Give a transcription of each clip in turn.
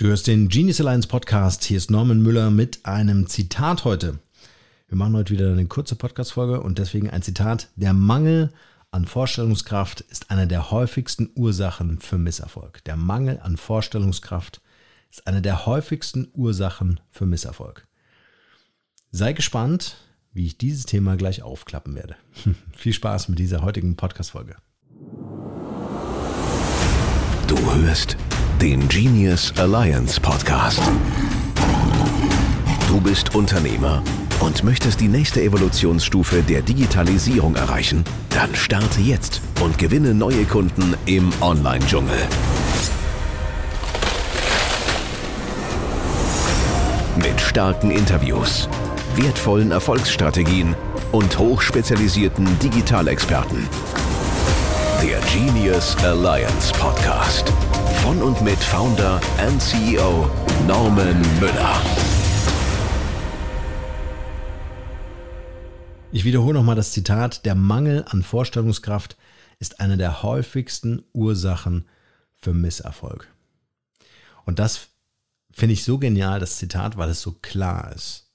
Du hörst den Genius Alliance Podcast. Hier ist Norman Müller mit einem Zitat heute. Wir machen heute wieder eine kurze Podcast-Folge und deswegen ein Zitat. Der Mangel an Vorstellungskraft ist eine der häufigsten Ursachen für Misserfolg. Der Mangel an Vorstellungskraft ist eine der häufigsten Ursachen für Misserfolg. Sei gespannt, wie ich dieses Thema gleich aufklappen werde. Viel Spaß mit dieser heutigen Podcast-Folge. Du hörst den Genius Alliance Podcast. Du bist Unternehmer und möchtest die nächste Evolutionsstufe der Digitalisierung erreichen? Dann starte jetzt und gewinne neue Kunden im Online-Dschungel. Mit starken Interviews, wertvollen Erfolgsstrategien und hochspezialisierten Digitalexperten. Der Genius Alliance Podcast. Von und mit Founder and CEO Norman Müller. Ich wiederhole nochmal das Zitat, der Mangel an Vorstellungskraft ist eine der häufigsten Ursachen für Misserfolg. Und das finde ich so genial, das Zitat, weil es so klar ist.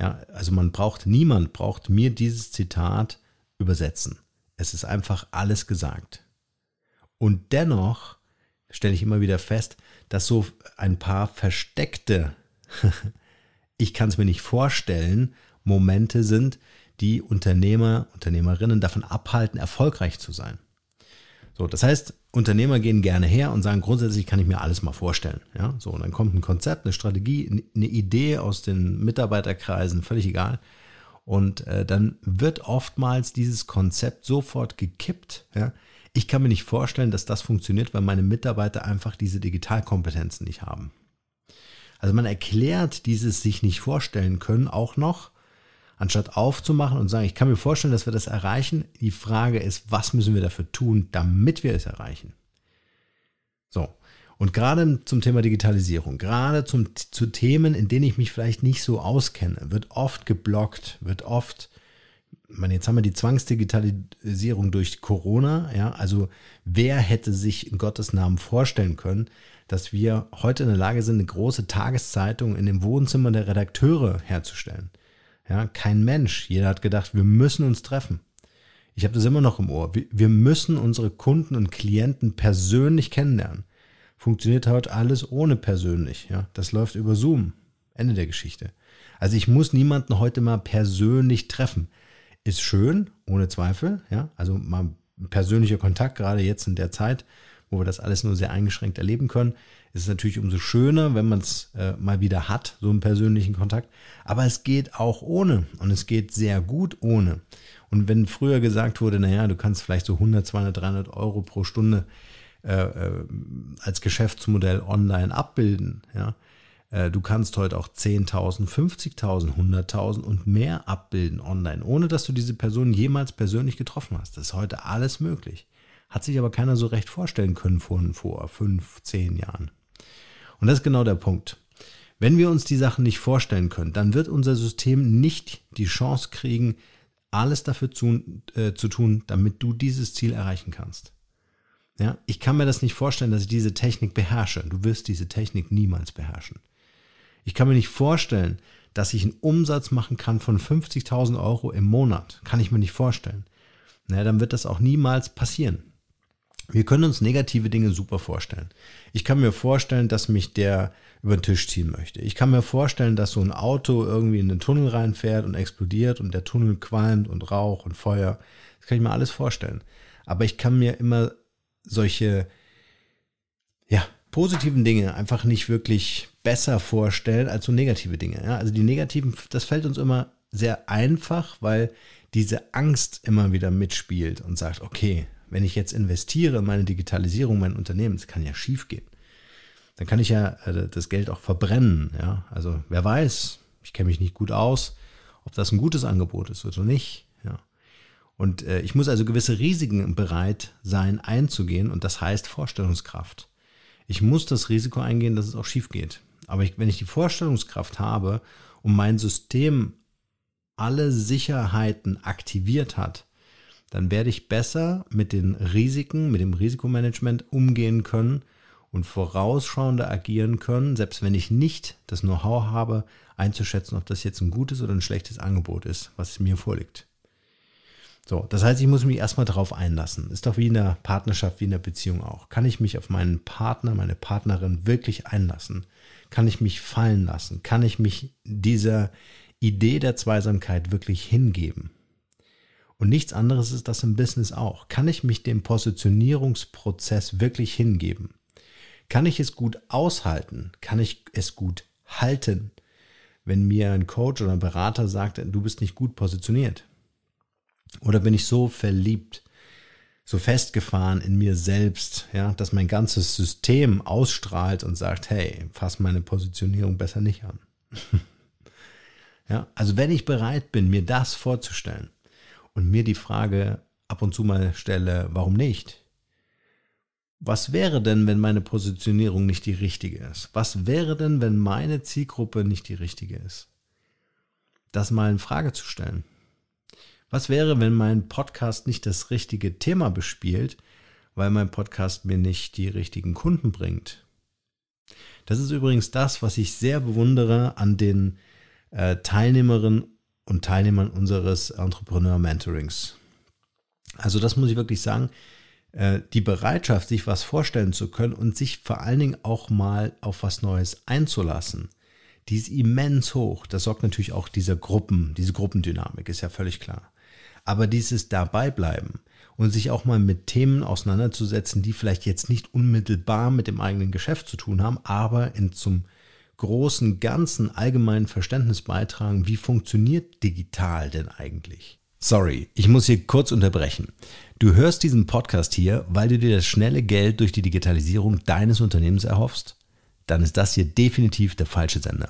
Ja, also man braucht, niemand braucht mir dieses Zitat übersetzen. Es ist einfach alles gesagt. Und dennoch stelle ich immer wieder fest, dass so ein paar versteckte, ich kann es mir nicht vorstellen, Momente sind, die Unternehmer, Unternehmerinnen davon abhalten, erfolgreich zu sein. So, das heißt, Unternehmer gehen gerne her und sagen, grundsätzlich kann ich mir alles mal vorstellen. Ja, so, und dann kommt ein Konzept, eine Strategie, eine Idee aus den Mitarbeiterkreisen, völlig egal. Und äh, dann wird oftmals dieses Konzept sofort gekippt, ja, ich kann mir nicht vorstellen, dass das funktioniert, weil meine Mitarbeiter einfach diese Digitalkompetenzen nicht haben. Also man erklärt dieses sich nicht vorstellen können auch noch, anstatt aufzumachen und sagen, ich kann mir vorstellen, dass wir das erreichen. Die Frage ist, was müssen wir dafür tun, damit wir es erreichen? So. Und gerade zum Thema Digitalisierung, gerade zum, zu Themen, in denen ich mich vielleicht nicht so auskenne, wird oft geblockt, wird oft meine, jetzt haben wir die Zwangsdigitalisierung durch Corona, ja, also wer hätte sich in Gottes Namen vorstellen können, dass wir heute in der Lage sind, eine große Tageszeitung in dem Wohnzimmer der Redakteure herzustellen? Ja, kein Mensch. Jeder hat gedacht, wir müssen uns treffen. Ich habe das immer noch im Ohr. Wir müssen unsere Kunden und Klienten persönlich kennenlernen. Funktioniert heute alles ohne persönlich, ja. Das läuft über Zoom. Ende der Geschichte. Also ich muss niemanden heute mal persönlich treffen ist schön, ohne Zweifel. Ja? Also mal persönlicher Kontakt, gerade jetzt in der Zeit, wo wir das alles nur sehr eingeschränkt erleben können, ist es natürlich umso schöner, wenn man es äh, mal wieder hat, so einen persönlichen Kontakt. Aber es geht auch ohne und es geht sehr gut ohne. Und wenn früher gesagt wurde, naja, du kannst vielleicht so 100, 200, 300 Euro pro Stunde äh, äh, als Geschäftsmodell online abbilden, ja, äh, du kannst heute auch 10.000, 50.000, 100.000 und mehr abbilden online, ohne dass du diese Person jemals persönlich getroffen hast. Das ist heute alles möglich. Hat sich aber keiner so recht vorstellen können von vor fünf, zehn Jahren. Und das ist genau der Punkt. Wenn wir uns die Sachen nicht vorstellen können, dann wird unser System nicht die Chance kriegen, alles dafür zu, äh, zu tun, damit du dieses Ziel erreichen kannst. Ja, ich kann mir das nicht vorstellen, dass ich diese Technik beherrsche. Du wirst diese Technik niemals beherrschen. Ich kann mir nicht vorstellen, dass ich einen Umsatz machen kann von 50.000 Euro im Monat. Kann ich mir nicht vorstellen. Naja, dann wird das auch niemals passieren. Wir können uns negative Dinge super vorstellen. Ich kann mir vorstellen, dass mich der über den Tisch ziehen möchte. Ich kann mir vorstellen, dass so ein Auto irgendwie in den Tunnel reinfährt und explodiert und der Tunnel qualmt und Rauch und Feuer. Das kann ich mir alles vorstellen. Aber ich kann mir immer solche, ja, positiven Dinge einfach nicht wirklich besser vorstellen als so negative Dinge. Ja? Also die negativen, das fällt uns immer sehr einfach, weil diese Angst immer wieder mitspielt und sagt, okay, wenn ich jetzt investiere in meine Digitalisierung, mein Unternehmen, das kann ja schief gehen. Dann kann ich ja äh, das Geld auch verbrennen. Ja? Also wer weiß, ich kenne mich nicht gut aus, ob das ein gutes Angebot ist oder nicht. Ja? Und äh, ich muss also gewisse Risiken bereit sein einzugehen und das heißt Vorstellungskraft ich muss das Risiko eingehen, dass es auch schief geht. Aber ich, wenn ich die Vorstellungskraft habe und mein System alle Sicherheiten aktiviert hat, dann werde ich besser mit den Risiken, mit dem Risikomanagement umgehen können und vorausschauender agieren können, selbst wenn ich nicht das Know-how habe, einzuschätzen, ob das jetzt ein gutes oder ein schlechtes Angebot ist, was mir vorliegt. So, das heißt, ich muss mich erstmal drauf einlassen. Ist doch wie in der Partnerschaft, wie in der Beziehung auch. Kann ich mich auf meinen Partner, meine Partnerin wirklich einlassen? Kann ich mich fallen lassen? Kann ich mich dieser Idee der Zweisamkeit wirklich hingeben? Und nichts anderes ist das im Business auch. Kann ich mich dem Positionierungsprozess wirklich hingeben? Kann ich es gut aushalten? Kann ich es gut halten? Wenn mir ein Coach oder ein Berater sagt, du bist nicht gut positioniert, oder bin ich so verliebt, so festgefahren in mir selbst, ja, dass mein ganzes System ausstrahlt und sagt, hey, fass meine Positionierung besser nicht an. ja, also wenn ich bereit bin, mir das vorzustellen und mir die Frage ab und zu mal stelle, warum nicht? Was wäre denn, wenn meine Positionierung nicht die richtige ist? Was wäre denn, wenn meine Zielgruppe nicht die richtige ist? Das mal in Frage zu stellen. Was wäre, wenn mein Podcast nicht das richtige Thema bespielt, weil mein Podcast mir nicht die richtigen Kunden bringt? Das ist übrigens das, was ich sehr bewundere an den äh, Teilnehmerinnen und Teilnehmern unseres Entrepreneur Mentorings. Also das muss ich wirklich sagen, äh, die Bereitschaft, sich was vorstellen zu können und sich vor allen Dingen auch mal auf was Neues einzulassen, die ist immens hoch. Das sorgt natürlich auch dieser Gruppen, diese Gruppendynamik, ist ja völlig klar. Aber dieses dabei bleiben und sich auch mal mit Themen auseinanderzusetzen, die vielleicht jetzt nicht unmittelbar mit dem eigenen Geschäft zu tun haben, aber in zum großen, ganzen allgemeinen Verständnis beitragen, wie funktioniert digital denn eigentlich? Sorry, ich muss hier kurz unterbrechen. Du hörst diesen Podcast hier, weil du dir das schnelle Geld durch die Digitalisierung deines Unternehmens erhoffst? Dann ist das hier definitiv der falsche Sender.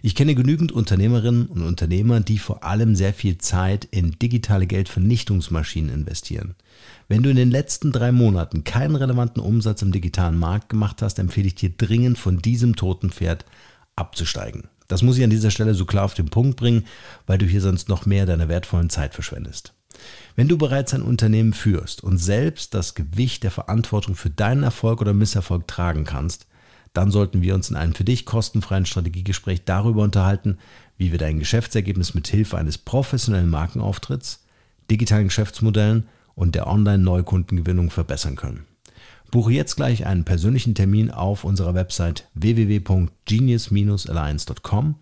Ich kenne genügend Unternehmerinnen und Unternehmer, die vor allem sehr viel Zeit in digitale Geldvernichtungsmaschinen investieren. Wenn du in den letzten drei Monaten keinen relevanten Umsatz im digitalen Markt gemacht hast, empfehle ich dir dringend von diesem toten Pferd abzusteigen. Das muss ich an dieser Stelle so klar auf den Punkt bringen, weil du hier sonst noch mehr deiner wertvollen Zeit verschwendest. Wenn du bereits ein Unternehmen führst und selbst das Gewicht der Verantwortung für deinen Erfolg oder Misserfolg tragen kannst, dann sollten wir uns in einem für dich kostenfreien Strategiegespräch darüber unterhalten, wie wir dein Geschäftsergebnis mit Hilfe eines professionellen Markenauftritts, digitalen Geschäftsmodellen und der Online-Neukundengewinnung verbessern können. Buche jetzt gleich einen persönlichen Termin auf unserer Website www.genius-alliance.com.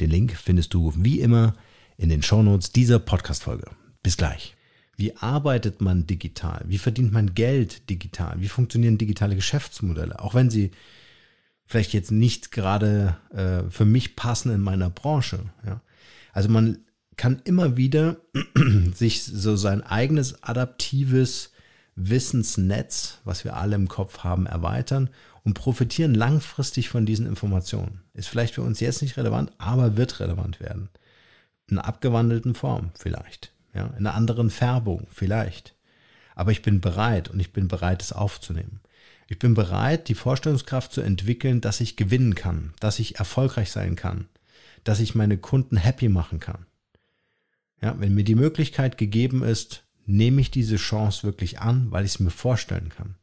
Den Link findest du wie immer in den Shownotes dieser Podcast-Folge. Bis gleich. Wie arbeitet man digital? Wie verdient man Geld digital? Wie funktionieren digitale Geschäftsmodelle? Auch wenn sie vielleicht jetzt nicht gerade äh, für mich passen in meiner Branche. Ja? Also man kann immer wieder sich so sein eigenes adaptives Wissensnetz, was wir alle im Kopf haben, erweitern und profitieren langfristig von diesen Informationen. Ist vielleicht für uns jetzt nicht relevant, aber wird relevant werden. In einer abgewandelten Form vielleicht, ja? in einer anderen Färbung vielleicht. Aber ich bin bereit und ich bin bereit, es aufzunehmen. Ich bin bereit, die Vorstellungskraft zu entwickeln, dass ich gewinnen kann, dass ich erfolgreich sein kann, dass ich meine Kunden happy machen kann. Ja, wenn mir die Möglichkeit gegeben ist, nehme ich diese Chance wirklich an, weil ich es mir vorstellen kann.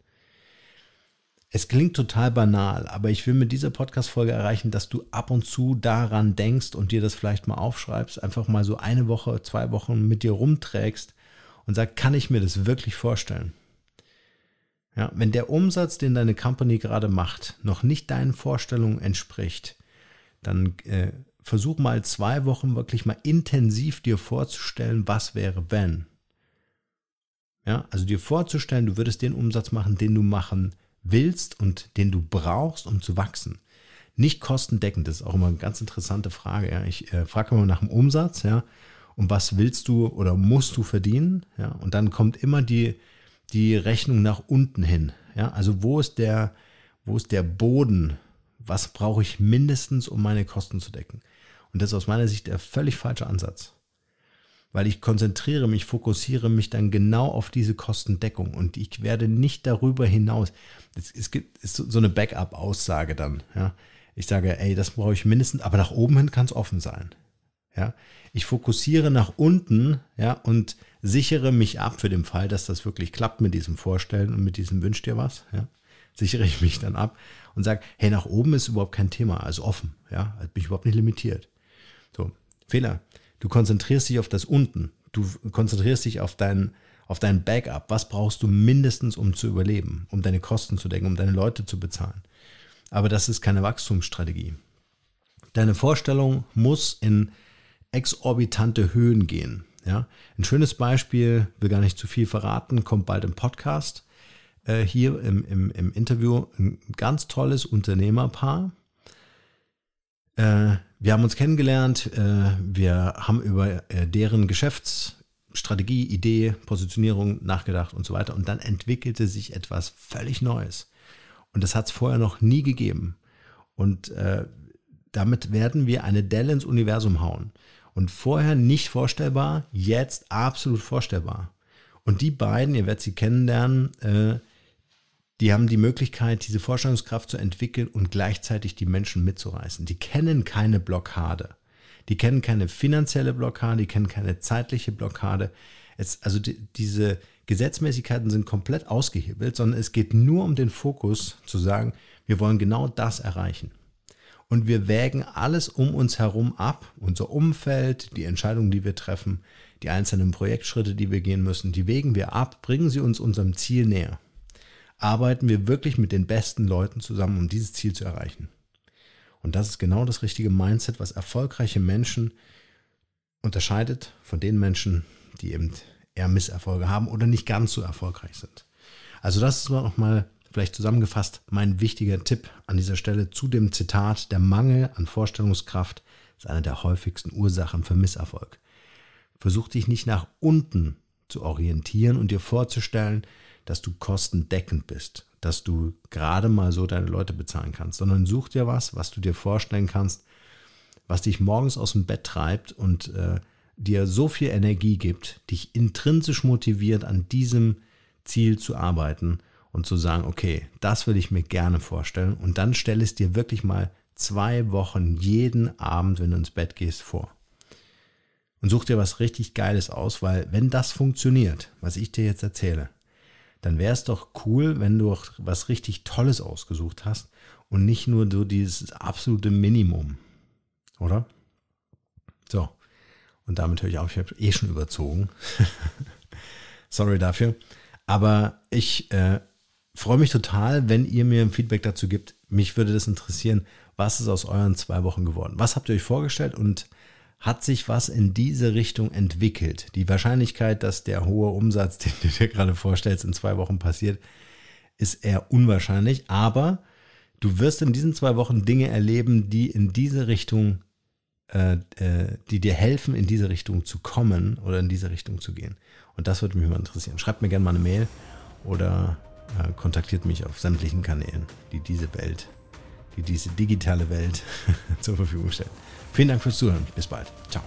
Es klingt total banal, aber ich will mit dieser Podcast-Folge erreichen, dass du ab und zu daran denkst und dir das vielleicht mal aufschreibst, einfach mal so eine Woche, zwei Wochen mit dir rumträgst und sag, kann ich mir das wirklich vorstellen? Ja, wenn der Umsatz, den deine Company gerade macht, noch nicht deinen Vorstellungen entspricht, dann äh, versuch mal zwei Wochen wirklich mal intensiv dir vorzustellen, was wäre, wenn. Ja, also dir vorzustellen, du würdest den Umsatz machen, den du machen willst und den du brauchst, um zu wachsen. Nicht kostendeckend, das ist auch immer eine ganz interessante Frage. Ja. Ich äh, frage immer nach dem Umsatz, ja, und was willst du oder musst du verdienen? Ja, und dann kommt immer die, die Rechnung nach unten hin. Ja, also wo ist der, wo ist der Boden? Was brauche ich mindestens, um meine Kosten zu decken? Und das ist aus meiner Sicht der völlig falsche Ansatz. Weil ich konzentriere mich, fokussiere mich dann genau auf diese Kostendeckung und ich werde nicht darüber hinaus. Es, gibt ist so eine Backup-Aussage dann. Ja? Ich sage, ey, das brauche ich mindestens, aber nach oben hin kann es offen sein. Ja, ich fokussiere nach unten, ja, und sichere mich ab für den Fall, dass das wirklich klappt mit diesem Vorstellen und mit diesem Wünsch dir was, ja. Sichere ich mich dann ab und sage, hey, nach oben ist überhaupt kein Thema, also offen, ja, also bin ich überhaupt nicht limitiert. So, Fehler. Du konzentrierst dich auf das unten. Du konzentrierst dich auf deinen auf dein Backup. Was brauchst du mindestens, um zu überleben, um deine Kosten zu decken, um deine Leute zu bezahlen? Aber das ist keine Wachstumsstrategie. Deine Vorstellung muss in exorbitante Höhen gehen. Ja? Ein schönes Beispiel, will gar nicht zu viel verraten, kommt bald im Podcast. Äh, hier im, im, im, Interview ein ganz tolles Unternehmerpaar. Äh, wir haben uns kennengelernt, äh, wir haben über äh, deren Geschäftsstrategie, Idee, Positionierung nachgedacht und so weiter. Und dann entwickelte sich etwas völlig Neues. Und das hat es vorher noch nie gegeben. Und äh, damit werden wir eine Dell ins Universum hauen. Und vorher nicht vorstellbar, jetzt absolut vorstellbar. Und die beiden, ihr werdet sie kennenlernen, äh, die haben die Möglichkeit, diese Vorstellungskraft zu entwickeln und gleichzeitig die Menschen mitzureißen. Die kennen keine Blockade. Die kennen keine finanzielle Blockade, die kennen keine zeitliche Blockade. Es, also die, diese Gesetzmäßigkeiten sind komplett ausgehebelt, sondern es geht nur um den Fokus zu sagen, wir wollen genau das erreichen und wir wägen alles um uns herum ab, unser Umfeld, die Entscheidungen, die wir treffen, die einzelnen Projektschritte, die wir gehen müssen, die wägen wir ab, bringen sie uns unserem Ziel näher. Arbeiten wir wirklich mit den besten Leuten zusammen, um dieses Ziel zu erreichen. Und das ist genau das richtige Mindset, was erfolgreiche Menschen unterscheidet von den Menschen, die eben eher Misserfolge haben oder nicht ganz so erfolgreich sind. Also das ist nochmal Vielleicht zusammengefasst mein wichtiger Tipp an dieser Stelle zu dem Zitat, der Mangel an Vorstellungskraft ist eine der häufigsten Ursachen für Misserfolg. Versuch dich nicht nach unten zu orientieren und dir vorzustellen, dass du kostendeckend bist, dass du gerade mal so deine Leute bezahlen kannst, sondern such dir was, was du dir vorstellen kannst, was dich morgens aus dem Bett treibt und äh, dir so viel Energie gibt, dich intrinsisch motiviert, an diesem Ziel zu arbeiten und zu sagen, okay, das würde ich mir gerne vorstellen und dann stelle es dir wirklich mal zwei Wochen jeden Abend, wenn du ins Bett gehst, vor. Und such dir was richtig Geiles aus, weil wenn das funktioniert, was ich dir jetzt erzähle, dann wäre es doch cool, wenn du auch was richtig Tolles ausgesucht hast und nicht nur so dieses absolute Minimum. Oder? So. Und damit höre ich auf, ich habe eh schon überzogen. Sorry dafür. Aber ich äh, freue mich total, wenn ihr mir ein Feedback dazu gibt. Mich würde das interessieren. Was ist aus euren zwei Wochen geworden? Was habt ihr euch vorgestellt und hat sich was in diese Richtung entwickelt? Die Wahrscheinlichkeit, dass der hohe Umsatz, den du dir gerade vorstellst, in zwei Wochen passiert, ist eher unwahrscheinlich. Aber du wirst in diesen zwei Wochen Dinge erleben, die in diese Richtung, äh, äh, die dir helfen, in diese Richtung zu kommen oder in diese Richtung zu gehen. Und das würde mich mal interessieren. Schreibt mir gerne mal eine Mail oder äh, kontaktiert mich auf sämtlichen Kanälen, die diese Welt, die diese digitale Welt zur Verfügung stellen. Vielen Dank fürs Zuhören. Bis bald. Ciao.